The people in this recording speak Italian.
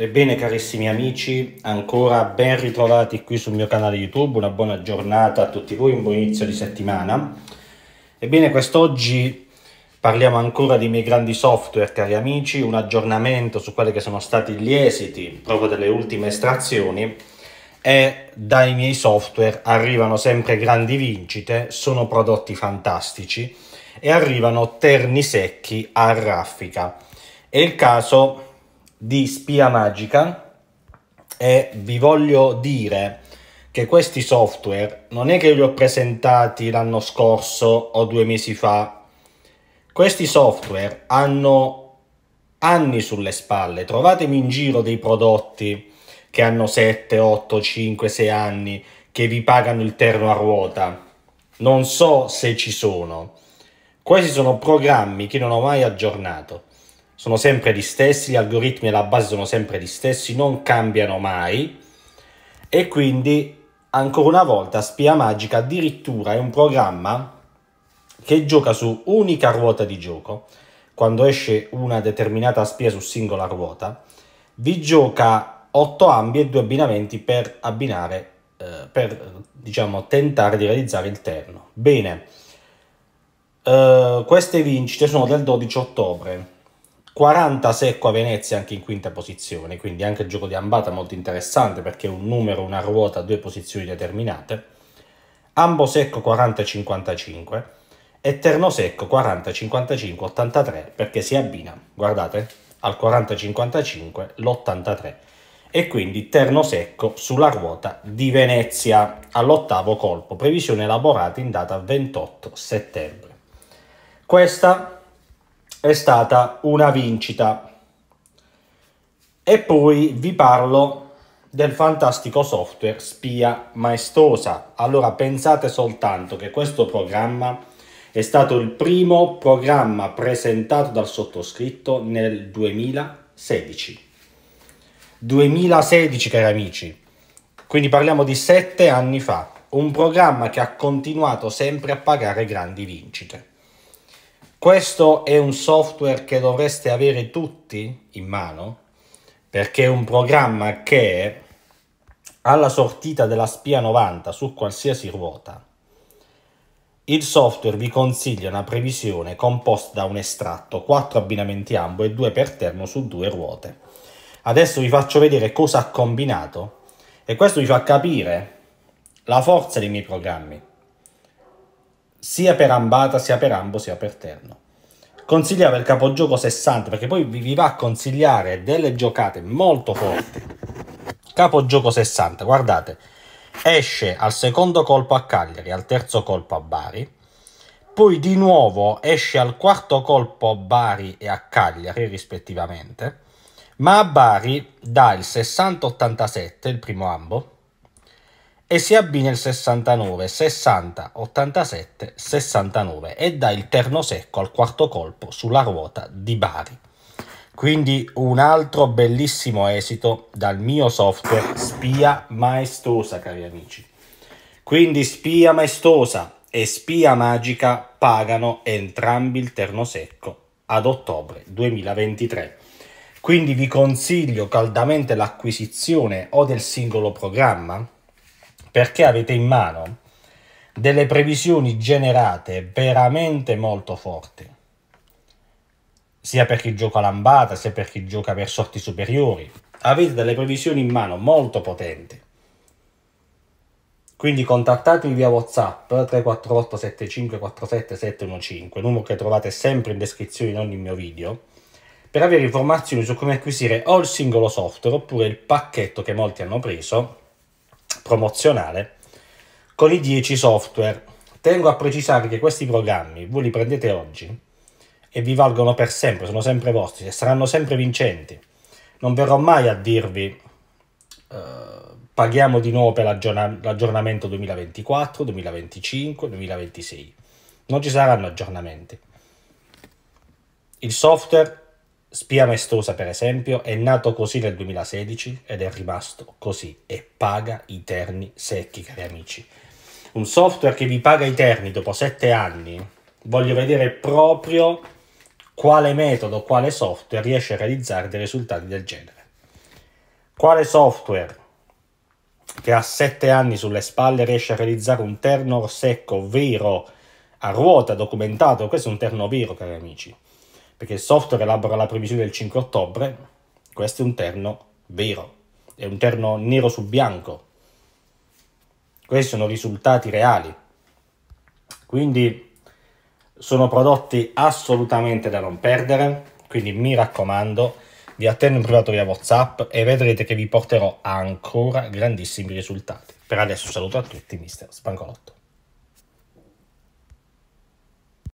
Ebbene carissimi amici, ancora ben ritrovati qui sul mio canale YouTube, una buona giornata a tutti voi, un buon inizio di settimana. Ebbene quest'oggi parliamo ancora dei miei grandi software, cari amici, un aggiornamento su quelli che sono stati gli esiti proprio delle ultime estrazioni e dai miei software arrivano sempre grandi vincite, sono prodotti fantastici e arrivano terni secchi a raffica. È il caso di Spia Magica e vi voglio dire che questi software non è che li ho presentati l'anno scorso o due mesi fa. Questi software hanno anni sulle spalle. Trovatemi in giro dei prodotti che hanno 7, 8, 5, 6 anni che vi pagano il terno a ruota. Non so se ci sono. Questi sono programmi che non ho mai aggiornato sono sempre gli stessi, gli algoritmi alla base sono sempre gli stessi, non cambiano mai e quindi ancora una volta Spia Magica addirittura è un programma che gioca su unica ruota di gioco. Quando esce una determinata spia su singola ruota, vi gioca 8 ambi e 2 abbinamenti per abbinare eh, per diciamo tentare di realizzare il terno. Bene. Uh, queste vincite sono del 12 ottobre 40 secco a Venezia anche in quinta posizione, quindi anche il gioco di Ambata molto interessante perché un numero, una ruota, due posizioni determinate. Ambo secco 40-55 e Terno secco 40-55-83 perché si abbina, guardate, al 40-55 l'83 e quindi Terno secco sulla ruota di Venezia all'ottavo colpo, previsione elaborata in data 28 settembre. Questa è stata una vincita. E poi vi parlo del fantastico software Spia Maestosa. Allora pensate soltanto che questo programma è stato il primo programma presentato dal sottoscritto nel 2016. 2016 cari amici, quindi parliamo di sette anni fa, un programma che ha continuato sempre a pagare grandi vincite. Questo è un software che dovreste avere tutti in mano perché è un programma che alla sortita della spia 90 su qualsiasi ruota il software vi consiglia una previsione composta da un estratto, quattro abbinamenti ambo e due per termo su due ruote. Adesso vi faccio vedere cosa ha combinato e questo vi fa capire la forza dei miei programmi sia per Ambata, sia per Ambo, sia per Terno. Consigliava il capogioco 60 perché poi vi va a consigliare delle giocate molto forti. Capogioco 60, guardate, esce al secondo colpo a Cagliari, al terzo colpo a Bari, poi di nuovo esce al quarto colpo a Bari e a Cagliari rispettivamente, ma a Bari dà il 60-87, il primo ambo, e si abbina il 69, 60, 87, 69 e dà il terno secco al quarto colpo sulla ruota di Bari. Quindi un altro bellissimo esito dal mio software Spia Maestosa, cari amici. Quindi Spia Maestosa e Spia Magica pagano entrambi il terno secco ad ottobre 2023. Quindi vi consiglio caldamente l'acquisizione o del singolo programma perché avete in mano delle previsioni generate veramente molto forti, sia per chi gioca lambata, sia per chi gioca per sorti superiori. Avete delle previsioni in mano molto potenti. Quindi contattatemi via WhatsApp 348 7547 715, numero che trovate sempre in descrizione in ogni mio video, per avere informazioni su come acquisire o il singolo software oppure il pacchetto che molti hanno preso promozionale con i 10 software. Tengo a precisare che questi programmi voi li prendete oggi e vi valgono per sempre, sono sempre vostri e saranno sempre vincenti. Non verrò mai a dirvi eh, paghiamo di nuovo per l'aggiorn- l'aggiornamento 2024, 2025, 2026. Non ci saranno aggiornamenti. Il software Spia Maestosa, per esempio, è nato così nel 2016 ed è rimasto così e paga i terni secchi, cari amici. Un software che vi paga i terni dopo sette anni, voglio vedere proprio quale metodo, quale software riesce a realizzare dei risultati del genere. Quale software che ha sette anni sulle spalle riesce a realizzare un terno secco vero a ruota documentato? Questo è un terno vero, cari amici perché il software elabora la previsione del 5 ottobre, questo è un terno vero, è un terno nero su bianco. Questi sono risultati reali. Quindi sono prodotti assolutamente da non perdere, quindi mi raccomando, vi attendo in privato via WhatsApp e vedrete che vi porterò ancora grandissimi risultati. Per adesso saluto a tutti, mister Spangolotto.